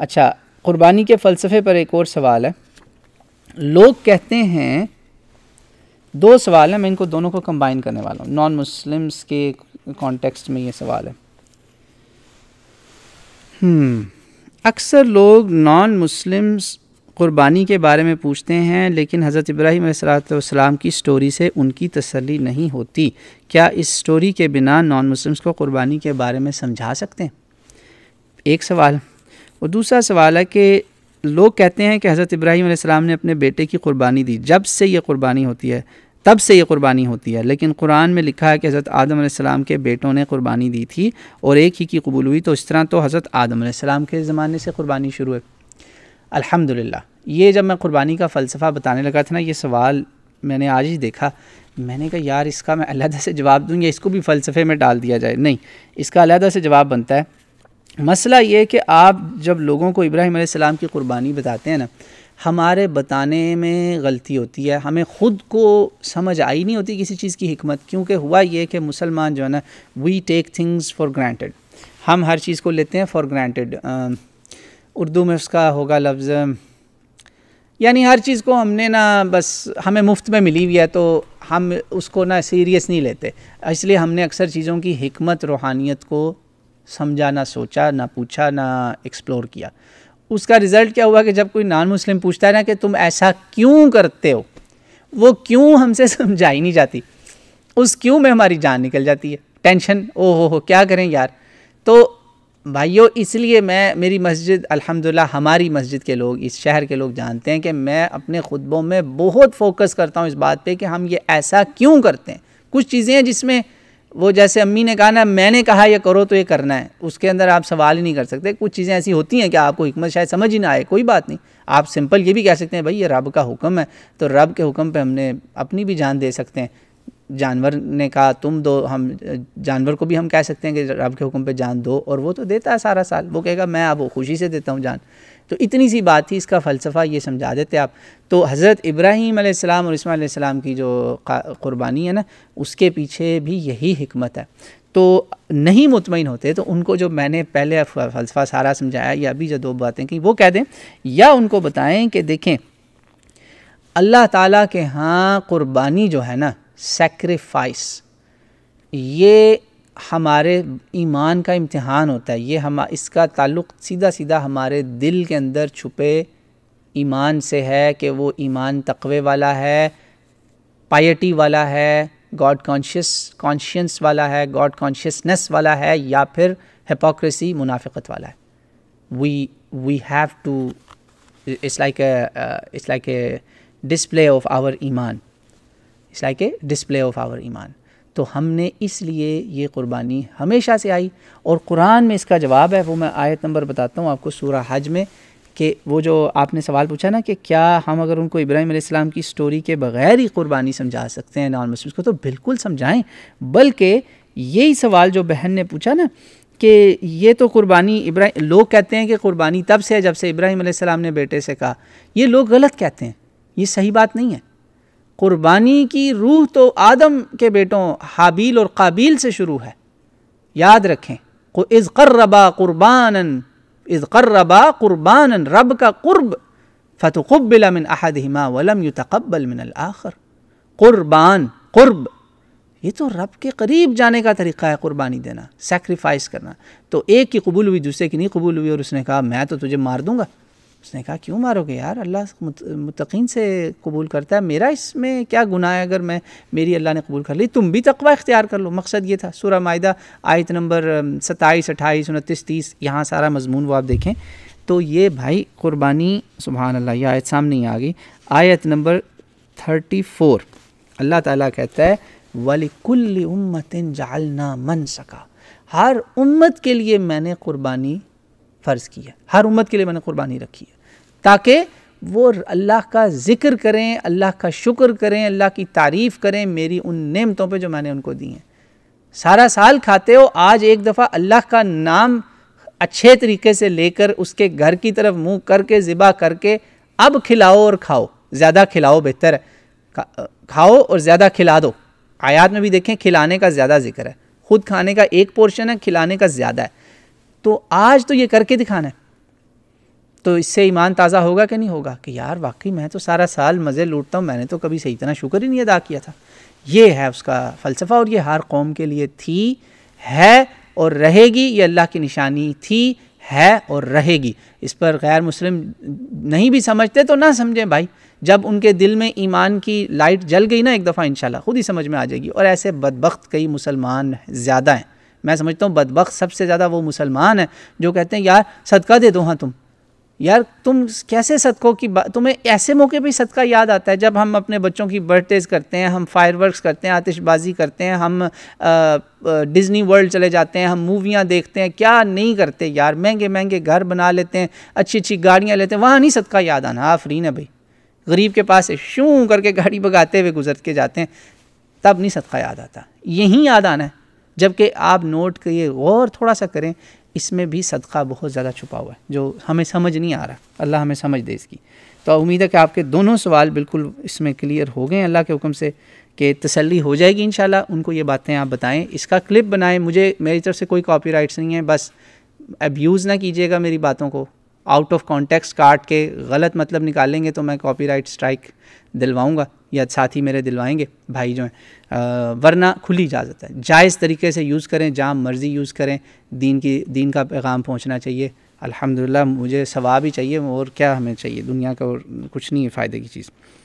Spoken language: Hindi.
अच्छा क़ुरबानी के फ़लसफ़े पर एक और सवाल है लोग कहते हैं दो सवाल हैं मैं इनको दोनों को कंबाइन करने वाला हूँ नॉन मुस्लिम्स के कॉन्टेक्स्ट में ये सवाल है hmm, अक्सर लोग नॉन मुस्लिम्स क़ुरबानी के बारे में पूछते हैं लेकिन हज़रत इब्राहिम सलाम की स्टोरी से उनकी तसल्ली नहीं होती क्या इस स्टोरी के बिना नॉन मुस्लिम्स को क़ुरबानी के बारे में समझा सकते हैं एक सवाल और दूसरा सवाल है कि लोग कहते हैं कि हज़रत इब्राहिम ने अपने बेटे की क़ुरबानी दी जब से ये कुर्बानी होती है तब से ये क़ुरबानी होती है लेकिन कुरान में लिखा है कि हज़रत आदम आसमाम के बेटों ने क़ुरबानी दी थी और एक ही की कबूल हुई तो इस तरह तो हज़रत आदम आसमाम के ज़माने से क़ुरबानी शुरू है अल्हम्दुलिल्लाह ये जब मैं क़ुरबानी का फ़लसफ़ा बताने लगा था ना ये सवाल मैंने आज ही देखा मैंने कहा यार इसका मैं अलहदा से जवाब दूँ या इसको भी फ़लसफ़े में डाल दिया जाए नहीं इसका अलहदा से जवाब बनता है मसला ये कि आप जब लोगों को इब्राहिम सलाम की क़ुरबानी बताते हैं ना हमारे बताने में गलती होती है हमें ख़ुद को समझ आई नहीं होती किसी चीज़ की हमत क्योंकि हुआ ये कि मुसलमान जो है ना we take things for granted हम हर चीज़ को लेते हैं फॉर ग्रांटेड उर्दू में उसका होगा लफ्ज़ यानी हर चीज़ को हमने ना बस हमें मुफ्त में मिली हुई है तो हम उसको ना सीरियस नहीं लेते इसलिए हमने अक्सर चीज़ों की हमत रूहानियत को समझा ना सोचा ना पूछा ना एक्सप्लोर किया उसका रिज़ल्ट क्या हुआ कि जब कोई नॉन मुस्लिम पूछता है ना कि तुम ऐसा क्यों करते हो वो क्यों हमसे समझाई नहीं जाती उस क्यों में हमारी जान निकल जाती है टेंशन ओ हो हो क्या करें यार तो भाइयों इसलिए मैं मेरी मस्जिद अल्हम्दुलिल्लाह हमारी मस्जिद के लोग इस शहर के लोग जानते हैं कि मैं अपने खुतबों में बहुत फोकस करता हूँ इस बात पे कि हम ये ऐसा क्यों करते हैं कुछ चीज़ें हैं जिसमें वो जैसे अम्मी ने कहा ना मैंने कहा ये करो तो ये करना है उसके अंदर आप सवाल ही नहीं कर सकते कुछ चीज़ें ऐसी होती हैं कि आपको हमत शायद समझ ही ना आए कोई बात नहीं आप सिंपल ये भी कह सकते हैं भाई ये रब का हुक्म है तो रब के हुक्म पे हमने अपनी भी जान दे सकते हैं जानवर ने कहा तुम दो हम जानवर को भी हम कह सकते हैं कि रब के हुक्म पे जान दो और वो तो देता है सारा साल वो कहेगा मैं अब खुशी से देता हूँ जान तो इतनी सी बात थी इसका फ़लसफ़ा ये समझा देते आप तो हज़रत इब्राहीम आसमाम और इसमाम की जो क़ुरबानी है ना उसके पीछे भी यही हमत है तो नहीं मुतमिन होते तो उनको जो मैंने पहले फ़लसफ़ा सारा समझाया या अभी जो दो बातें कहीं वो कह दें या उनको बताएँ कि देखें अल्लाह ताला के यहाँ क़ुरबानी जो है ना सेक्रीफाइस ये हमारे ईमान का इम्तहान होता है ये हम इसका ताल्लुक़ सीधा सीधा हमारे दिल के अंदर छुपे ईमान से है कि वो ईमान तकवे वाला है पायटी वाला है गॉड कॉन्शियस कॉन्शियस वाला है गॉड कॉन्शियसनेस वाला है या फिर हिपोक्रेसी मुनाफिकत वाला है we we have to it's like it's like a display of our ईमान it's like a display of our ईमान तो हमने इसलिए ये क़ुरबानी हमेशा से आई और कुरान में इसका जवाब है वो मैं आयत नंबर बताता हूँ आपको सूरह हज में कि वो जो आपने सवाल पूछा ना कि क्या हम अगर उनको इब्राहिम आसमाम की स्टोरी के बग़ैर ही क़ुरबानी समझा सकते हैं नॉन मुस्लिम को तो बिल्कुल समझाएं बल्कि यही सवाल जो बहन ने पूछा ना कि ये तो कुर्बानी इब्राहिम लोग कहते हैं कि कुर्बानी तब से है जब से इब्राहिम ने बेटे से कहा ये लोग गलत कहते हैं ये सही बात नहीं है कुर्बानी की रूह तो आदम के बेटों हाबील और काबिल से शुरू है याद रखें इज़ कर्रबा क़ुरबान इज़ कर्रबा क़ुरबान रब का क़ुरब फ़तुक़बिल मिन अहद हिमा वलम यू तकबल आखर क़ुरबान कुर्ब ये तो रब के करीब जाने का तरीका है कुर्बानी देना सेक्रीफाइस करना तो एक की कबूल हुई दूसरे की नहीं कबूल हुई और उसने कहा मैं तो तुझे मार दूंगा उसने कहा क्यों मारोगे यार अल्लाह मुतकीन से कबूल करता है मेरा इसमें क्या गुनाह है अगर मैं मेरी अल्लाह ने कबूल कर ली तुम भी तकवा इख्तियार कर लो मकसद ये था सूर्य माहा आयत नंबर सत्ताईस अट्ठाईस उनतीस तीस यहाँ सारा मजमून वो आप देखें तो ये भाई क़ुरबानी सुबहान अल्लाह ये आयत सामने ही आ गई आयत नंबर थर्टी फोर अल्लाह ताला कहता है वलिकुल्ल उम्मतिन जालना मन सका हर उम्मत के लिए मैंने क़ुरबानी फ़र्ज़ की है हर उम्मत के लिए मैंने क़ुरबानी रखी है ताकि वो अल्लाह का ज़िक्र करें अल्लाह का शुक्र करें अल्लाह की तारीफ़ करें मेरी उन नेमतों पे जो मैंने उनको दी हैं सारा साल खाते हो आज एक दफ़ा अल्लाह का नाम अच्छे तरीके से लेकर उसके घर की तरफ मुंह करके ज़िबा करके अब खिलाओ और खाओ ज़्यादा खिलाओ बेहतर है खाओ और ज़्यादा खिला दो आयात में भी देखें खिलाने का ज़्यादा जिक्र है ख़ुद खाने का एक पोर्शन है खिलाने का ज़्यादा है तो आज तो ये करके दिखाना है तो इससे ईमान ताज़ा होगा कि नहीं होगा कि यार वाकई मैं तो सारा साल मज़े लूटता हूँ मैंने तो कभी सही तरह शुक्र ही नहीं अदा किया था ये है उसका फ़लसफ़ा और ये हर कौम के लिए थी है और रहेगी ये अल्लाह की निशानी थी है और रहेगी इस पर गैर मुस्लिम नहीं भी समझते तो ना समझें भाई जब उनके दिल में ईमान की लाइट जल गई ना एक दफ़ा इन खुद ही समझ में आ जाएगी और ऐसे बदबख्त कई मुसलमान ज़्यादा हैं मैं समझता हूँ बदबख्त सबसे ज़्यादा वो मुसलमान हैं जो कहते हैं यार सदका दे दो हाँ तुम यार तुम कैसे सदकों की बात तुम्हें ऐसे मौके पर सदका याद आता है जब हम अपने बच्चों की बर्थडेज करते हैं हम फायरवर्क्स करते हैं आतिशबाजी करते हैं हम डिज़नी वर्ल्ड चले जाते हैं हम मूवियाँ देखते हैं क्या नहीं करते यार महंगे महंगे घर बना लेते हैं अच्छी अच्छी गाड़ियाँ लेते हैं वहाँ नहीं सदका याद आना आफरीन है भाई गरीब के पास शूँ करके गाड़ी भगाते हुए गुजर के जाते हैं तब नहीं सदका याद आता यहीं याद आना है जबकि आप नोट करिए गौर थोड़ा सा करें इसमें भी सदका बहुत ज़्यादा छुपा हुआ है जो हमें समझ नहीं आ रहा अल्लाह हमें समझ दे इसकी तो उम्मीद है कि आपके दोनों सवाल बिल्कुल इसमें क्लियर हो गए अल्लाह के हुक्म से कि तसल्ली हो जाएगी इन उनको ये बातें आप बताएं इसका क्लिप बनाएं मुझे मेरी तरफ से कोई कॉपीराइट्स नहीं है बस अब्यूज़ ना कीजिएगा मेरी बातों को आउट ऑफ कॉन्टेक्स्ट काट के गलत मतलब निकालेंगे तो मैं कॉपीराइट स्ट्राइक दिलवाऊंगा या साथ मेरे दिलवाएंगे भाई जो हैं वरना खुली इजाज़त है जायज़ तरीके से यूज़ करें जहाँ मर्ज़ी यूज़ करें दीन की दीन का पैगाम पहुँचना चाहिए अल्हम्दुलिल्लाह मुझे सवाब ही चाहिए और क्या हमें चाहिए दुनिया का और कुछ नहीं है फ़ायदे की चीज़